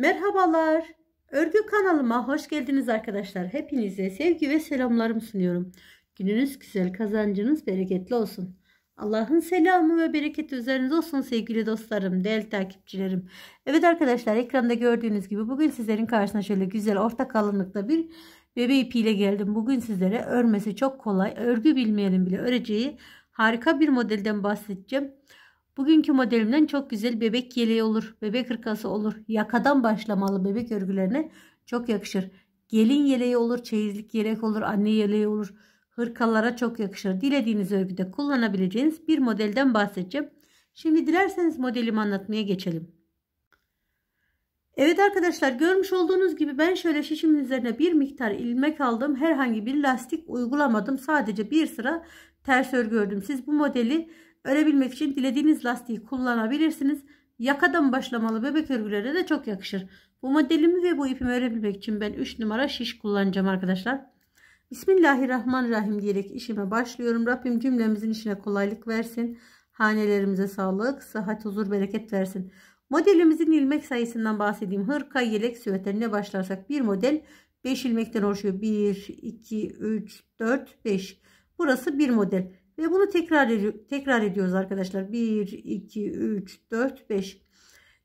Merhabalar. Örgü kanalıma hoş geldiniz arkadaşlar. Hepinize sevgi ve selamlarımı sunuyorum. Gününüz güzel, kazancınız bereketli olsun. Allah'ın selamı ve bereketi üzerinize olsun sevgili dostlarım, değerli takipçilerim. Evet arkadaşlar ekranda gördüğünüz gibi bugün sizlerin karşısına şöyle güzel orta kalınlıkta bir bebe ipiyle geldim. Bugün sizlere örmesi çok kolay, örgü bilmeyenin bile öreceği harika bir modelden bahsedeceğim. Bugünkü modelimden çok güzel bebek yeleği olur. Bebek hırkası olur. Yakadan başlamalı bebek örgülerine çok yakışır. Gelin yeleği olur, çeyizlik yelek olur, anne yeleği olur. Hırkalara çok yakışır. Dilediğiniz örgüde kullanabileceğiniz bir modelden bahsedeceğim. Şimdi dilerseniz modelimi anlatmaya geçelim. Evet arkadaşlar görmüş olduğunuz gibi ben şöyle şişimin üzerine bir miktar ilmek aldım. Herhangi bir lastik uygulamadım. Sadece bir sıra ters örgü ördüm. Siz bu modeli Örebilmek için dilediğiniz lastiği kullanabilirsiniz. Yakadan başlamalı bebek örgülere de çok yakışır. Bu modelimi ve bu ipimi örebilmek için ben 3 numara şiş kullanacağım arkadaşlar. Bismillahirrahmanirrahim diyerek işime başlıyorum. Rabbim cümlemizin işine kolaylık versin. Hanelerimize sağlık, sıhhat, huzur, bereket versin. Modelimizin ilmek sayısından bahsedeyim. Hırka, yelek, süveter ne başlarsak bir model 5 ilmekten oluşuyor. 1, 2, 3, 4, 5. Burası bir model. Ve bunu tekrar, tekrar ediyoruz arkadaşlar. 1, 2, 3, 4, 5.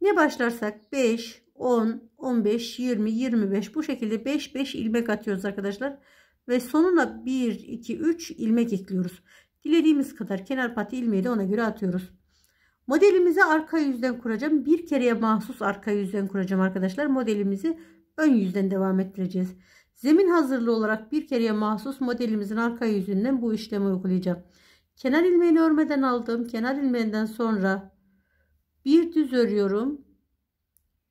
Ne başlarsak 5, 10, 15, 20, 25 bu şekilde 5, 5 ilmek atıyoruz arkadaşlar. Ve sonuna 1, 2, 3 ilmek ekliyoruz. Dilediğimiz kadar kenar pati ilmeği de ona göre atıyoruz. Modelimizi arka yüzden kuracağım. Bir kereye mahsus arka yüzden kuracağım arkadaşlar. Modelimizi ön yüzden devam ettireceğiz. Zemin hazırlığı olarak bir kereye mahsus modelimizin arka yüzünden bu işlemi uygulayacağım. Kenar ilmeğini örmeden aldım. Kenar ilmeğinden sonra bir düz örüyorum.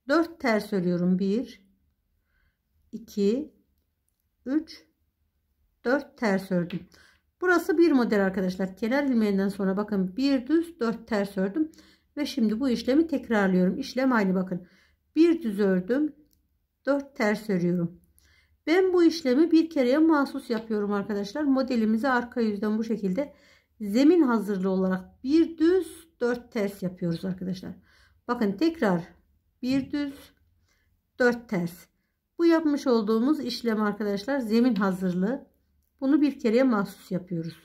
4 ters örüyorum. 1 2 3 4 ters ördüm. Burası bir model arkadaşlar. Kenar ilmeğinden sonra bakın bir düz 4 ters ördüm ve şimdi bu işlemi tekrarlıyorum. İşlem aynı bakın. Bir düz ördüm. 4 ters örüyorum. Ben bu işlemi bir kereye mahsus yapıyorum arkadaşlar. Modelimizi arka yüzden bu şekilde zemin hazırlığı olarak bir düz dört ters yapıyoruz arkadaşlar. Bakın tekrar bir düz dört ters. Bu yapmış olduğumuz işlem arkadaşlar zemin hazırlığı. Bunu bir kereye mahsus yapıyoruz.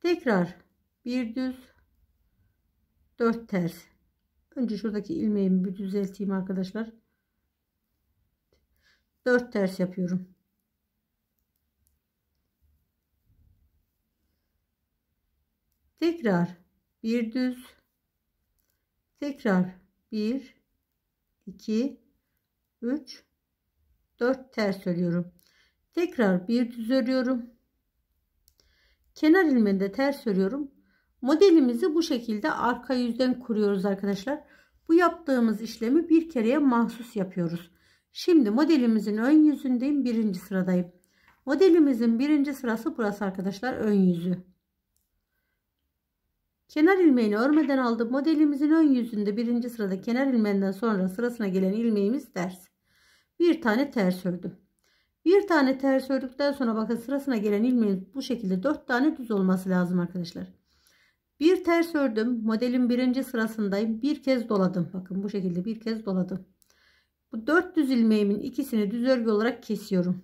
Tekrar bir düz dört ters. Önce şuradaki ilmeğimi bir düzelteyim arkadaşlar. 4 ters yapıyorum. Tekrar bir düz. Tekrar bir, iki, üç, dört ters örüyorum. Tekrar bir düz örüyorum. Kenar ilmeğinde ters örüyorum. Modelimizi bu şekilde arka yüzden kuruyoruz arkadaşlar. Bu yaptığımız işlemi bir kereye mahsus yapıyoruz. Şimdi modelimizin ön yüzündeyim. Birinci sıradayım. Modelimizin birinci sırası burası arkadaşlar. Ön yüzü. Kenar ilmeğini örmeden aldım. Modelimizin ön yüzünde birinci sırada kenar ilmeğinden sonra sırasına gelen ilmeğimiz ters. Bir tane ters ördüm. Bir tane ters ördükten sonra bakın sırasına gelen ilmeğin bu şekilde dört tane düz olması lazım arkadaşlar. Bir ters ördüm. Modelin birinci sırasındayım. Bir kez doladım. Bakın bu şekilde bir kez doladım. Bu 400 ilmeğimin ikisini düz örgü olarak kesiyorum.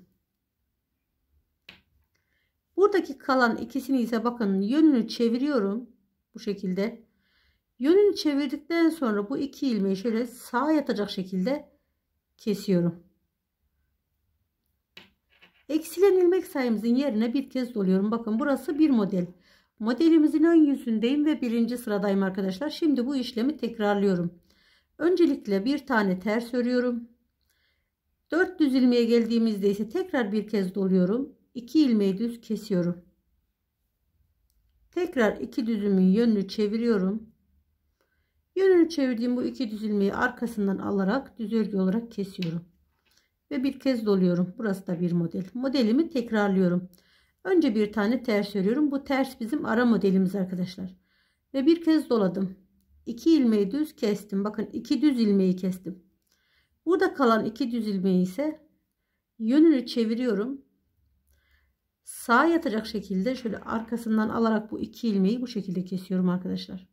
Buradaki kalan ikisini ise bakın yönünü çeviriyorum bu şekilde. Yönünü çevirdikten sonra bu iki ilmeği şöyle sağa yatacak şekilde kesiyorum. Eksilen ilmek sayımızın yerine bir kez doluyorum. Bakın burası bir model. Modelimizin ön yüzündeyim ve birinci sıradayım arkadaşlar. Şimdi bu işlemi tekrarlıyorum. Öncelikle bir tane ters örüyorum. 4 düz ilmeğe geldiğimizde ise tekrar bir kez doluyorum. 2 ilmeği düz kesiyorum. Tekrar iki düzümün yönünü çeviriyorum. Yönünü çevirdiğim bu iki düz ilmeği arkasından alarak düz örgü olarak kesiyorum. Ve bir kez doluyorum. Burası da bir model. Modelimi tekrarlıyorum. Önce bir tane ters örüyorum. Bu ters bizim ara modelimiz arkadaşlar. Ve bir kez doladım. 2 ilmeği düz kestim. Bakın 2 düz ilmeği kestim. Burada kalan 2 düz ilmeği ise yönünü çeviriyorum. sağ yatacak şekilde şöyle arkasından alarak bu 2 ilmeği bu şekilde kesiyorum arkadaşlar.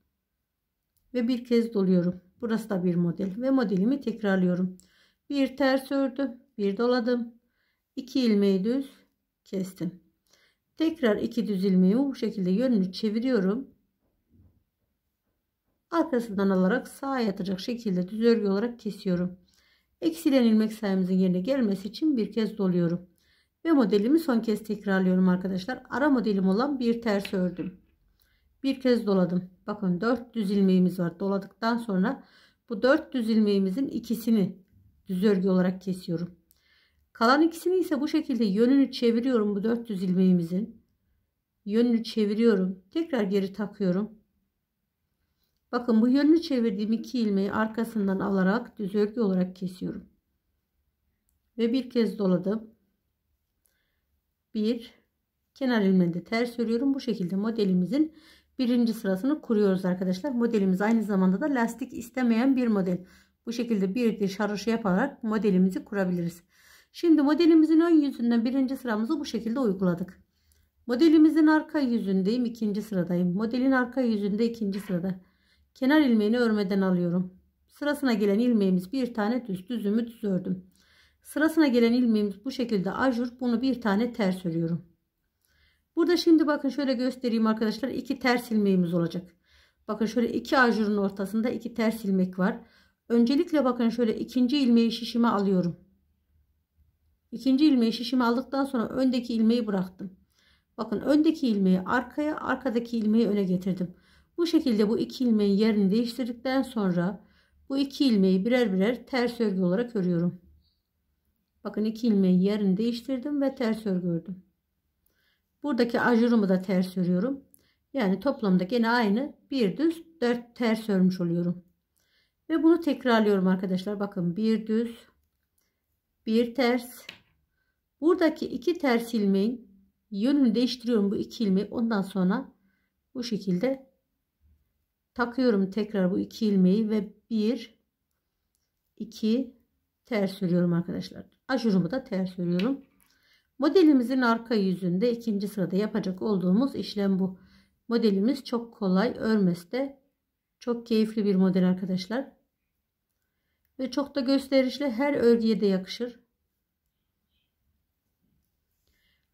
Ve bir kez doluyorum. Burası da bir model ve modelimi tekrarlıyorum. Bir ters ördüm, bir doladım. 2 ilmeği düz kestim. Tekrar 2 düz ilmeği bu şekilde yönünü çeviriyorum arkasından alarak sağa yatacak şekilde düz örgü olarak kesiyorum. Eksilen ilmek sayımızın yerine gelmesi için bir kez doluyorum. Ve modelimi son kez tekrarlıyorum arkadaşlar. Ara modelim olan bir ters ördüm. Bir kez doladım. Bakın 4 düz ilmeğimiz var. Doladıktan sonra bu 4 düz ilmeğimizin ikisini düz örgü olarak kesiyorum. Kalan ikisini ise bu şekilde yönünü çeviriyorum bu 4 düz ilmeğimizin. Yönünü çeviriyorum. Tekrar geri takıyorum. Bakın bu yönünü çevirdiğim iki ilmeği arkasından alarak düz örgü olarak kesiyorum. Ve bir kez doladım. Bir kenar ilmeğini de ters örüyorum. Bu şekilde modelimizin birinci sırasını kuruyoruz arkadaşlar. Modelimiz aynı zamanda da lastik istemeyen bir model. Bu şekilde bir diş yaparak modelimizi kurabiliriz. Şimdi modelimizin ön yüzünden birinci sıramızı bu şekilde uyguladık. Modelimizin arka yüzündeyim ikinci sıradayım. Modelin arka yüzünde ikinci sırada kenar ilmeğini örmeden alıyorum. Sırasına gelen ilmeğimiz bir tane düz düzümü düz ördüm. Sırasına gelen ilmeğimiz bu şekilde ajur. Bunu bir tane ters örüyorum. Burada şimdi bakın şöyle göstereyim arkadaşlar. iki ters ilmeğimiz olacak. Bakın şöyle iki ajurun ortasında iki ters ilmek var. Öncelikle bakın şöyle ikinci ilmeği şişime alıyorum. İkinci ilmeği şişime aldıktan sonra öndeki ilmeği bıraktım. Bakın öndeki ilmeği arkaya, arkadaki ilmeği öne getirdim. Bu şekilde bu iki ilmeğin yerini değiştirdikten sonra bu iki ilmeği birer birer ters örgü olarak örüyorum. Bakın iki ilmeğin yerini değiştirdim ve ters örgü ördüm. Buradaki ajurumu da ters örüyorum. Yani toplamda gene aynı bir düz dört ters örmüş oluyorum. Ve bunu tekrarlıyorum arkadaşlar. Bakın bir düz bir ters buradaki iki ters ilmeğin yönünü değiştiriyorum bu iki ilmeği. Ondan sonra bu şekilde takıyorum tekrar bu iki ilmeği ve bir iki ters örüyorum arkadaşlar ajurumu da ters örüyorum modelimizin arka yüzünde ikinci sırada yapacak olduğumuz işlem bu modelimiz çok kolay örmesi de çok keyifli bir model arkadaşlar ve çok da gösterişli her örgüye de yakışır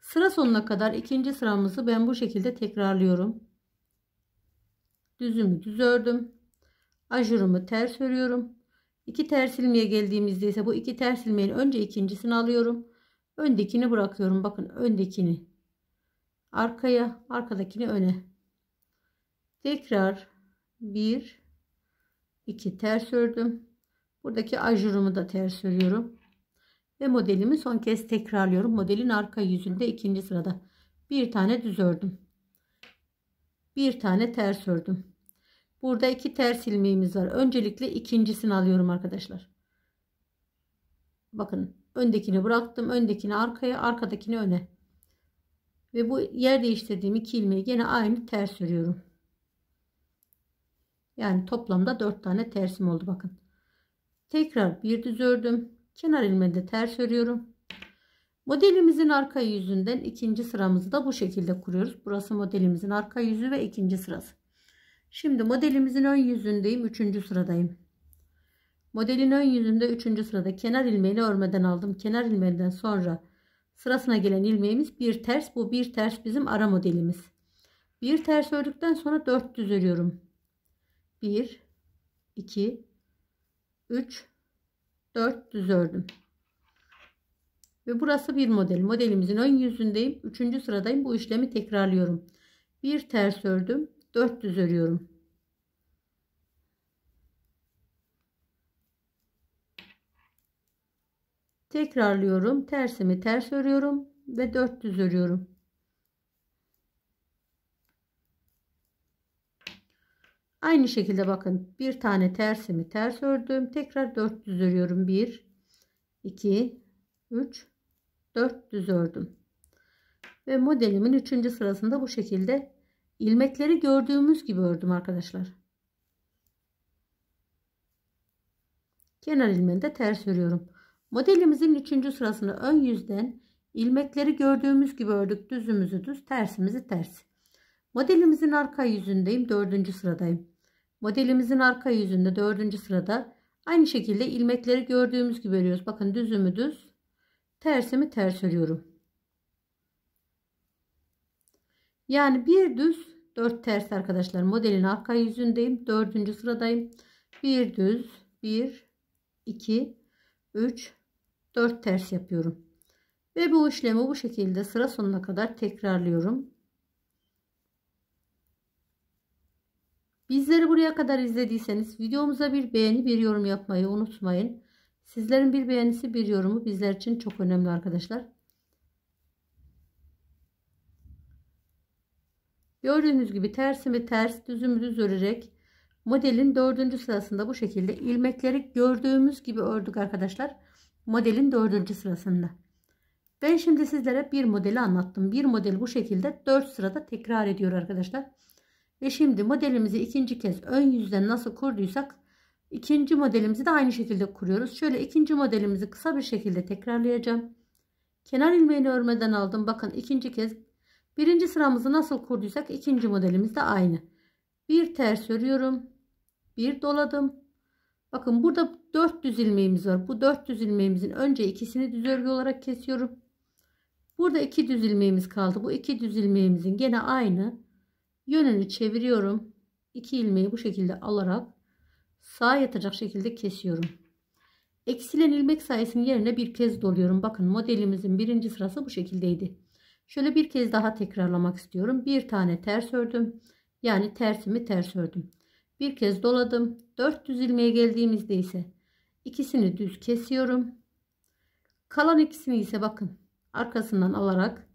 sıra sonuna kadar ikinci sıramızı ben bu şekilde tekrarlıyorum Düzümü düz ördüm. Ajurumu ters örüyorum. 2 ters ilmeğe geldiğimizde ise bu iki ters ilmeğin önce ikincisini alıyorum. Öndekini bırakıyorum. Bakın öndekini arkaya, arkadakini öne. Tekrar bir, iki ters ördüm. Buradaki ajurumu da ters örüyorum. Ve modelimi son kez tekrarlıyorum. Modelin arka yüzünde ikinci sırada bir tane düz ördüm bir tane ters ördüm. Burada iki ters ilmeğimiz var. Öncelikle ikincisini alıyorum arkadaşlar. Bakın öndekini bıraktım. Öndekini arkaya, arkadakini öne. Ve bu yer değiştirdiğim iki ilmeği gene aynı ters örüyorum. Yani toplamda dört tane tersim oldu bakın. Tekrar bir düz ördüm. Kenar ilmeğini de ters örüyorum. Modelimizin arka yüzünden ikinci sıramızı da bu şekilde kuruyoruz. Burası modelimizin arka yüzü ve ikinci sırası. Şimdi modelimizin ön yüzündeyim. Üçüncü sıradayım. Modelin ön yüzünde üçüncü sırada kenar ilmeğini örmeden aldım. Kenar ilmeğinden sonra sırasına gelen ilmeğimiz bir ters. Bu bir ters bizim ara modelimiz. Bir ters ördükten sonra dört düz örüyorum. Bir, iki, üç, dört düz ördüm. Ve burası bir model. Modelimizin ön yüzündeyim. Üçüncü sıradayım. Bu işlemi tekrarlıyorum. Bir ters ördüm. Dört düz örüyorum. Tekrarlıyorum. Tersimi ters örüyorum ve dört düz örüyorum. Aynı şekilde bakın bir tane tersimi ters ördüm. Tekrar dört düz örüyorum. 1 2 3 4 düz ördüm. Ve modelimin 3. sırasında bu şekilde ilmekleri gördüğümüz gibi ördüm arkadaşlar. Kenar ilmeğini de ters örüyorum. Modelimizin 3. sırasını ön yüzden ilmekleri gördüğümüz gibi ördük. Düzümüzü düz, tersimizi ters. Modelimizin arka yüzündeyim. 4. sıradayım. Modelimizin arka yüzünde 4. sırada aynı şekilde ilmekleri gördüğümüz gibi örüyoruz. Bakın düzümü düz, tersimi ters örüyorum. Yani bir düz dört ters arkadaşlar modelin arka yüzündeyim. dördüncü sıradayım. Bir düz bir, iki, üç, dört ters yapıyorum. Ve bu işlemi bu şekilde sıra sonuna kadar tekrarlıyorum. Bizleri buraya kadar izlediyseniz videomuza bir beğeni bir yorum yapmayı unutmayın. Sizlerin bir beğenisi bir yorumu bizler için çok önemli arkadaşlar. Gördüğünüz gibi tersimi ters düzümü düz örerek modelin dördüncü sırasında bu şekilde ilmekleri gördüğümüz gibi ördük arkadaşlar. Modelin dördüncü sırasında. Ben şimdi sizlere bir modeli anlattım. Bir model bu şekilde dört sırada tekrar ediyor arkadaşlar. Ve şimdi modelimizi ikinci kez ön yüzden nasıl kurduysak İkinci modelimizi de aynı şekilde kuruyoruz. Şöyle ikinci modelimizi kısa bir şekilde tekrarlayacağım. Kenar ilmeğini örmeden aldım. Bakın ikinci kez birinci sıramızı nasıl kurduysak ikinci modelimiz de aynı. Bir ters örüyorum. Bir doladım. Bakın burada 400 ilmeğimiz var. Bu 400 ilmeğimizin önce ikisini düz örgü olarak kesiyorum. Burada iki düz ilmeğimiz kaldı. Bu iki düz ilmeğimizin gene aynı yönünü çeviriyorum. İki ilmeği bu şekilde alarak sağa yatacak şekilde kesiyorum. Eksilen ilmek sayesinin yerine bir kez doluyorum. Bakın modelimizin birinci sırası bu şekildeydi. Şöyle bir kez daha tekrarlamak istiyorum. Bir tane ters ördüm. Yani tersimi ters ördüm. Bir kez doladım. 4 düz ilmeğe geldiğimizde ise ikisini düz kesiyorum. Kalan ikisini ise bakın arkasından alarak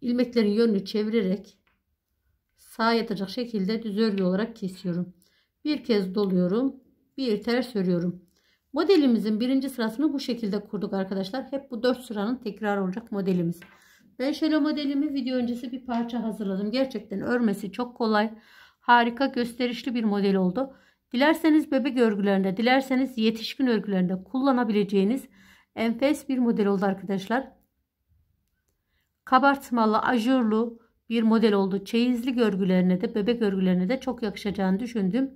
ilmeklerin yönünü çevirerek sağa yatacak şekilde düz örgü olarak kesiyorum bir kez doluyorum bir ters örüyorum modelimizin birinci sırasını bu şekilde kurduk arkadaşlar hep bu dört sıranın tekrar olacak modelimiz ben şöyle modelimi video öncesi bir parça hazırladım gerçekten örmesi çok kolay harika gösterişli bir model oldu dilerseniz bebek örgülerinde dilerseniz yetişkin örgülerinde kullanabileceğiniz enfes bir model oldu arkadaşlar kabartmalı ajurlu bir model oldu Çeyizli örgülerine de bebek örgülerine de çok yakışacağını düşündüm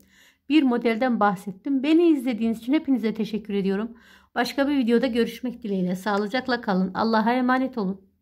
bir modelden bahsettim. Beni izlediğiniz için hepinize teşekkür ediyorum. Başka bir videoda görüşmek dileğiyle. Sağlıcakla kalın. Allah'a emanet olun.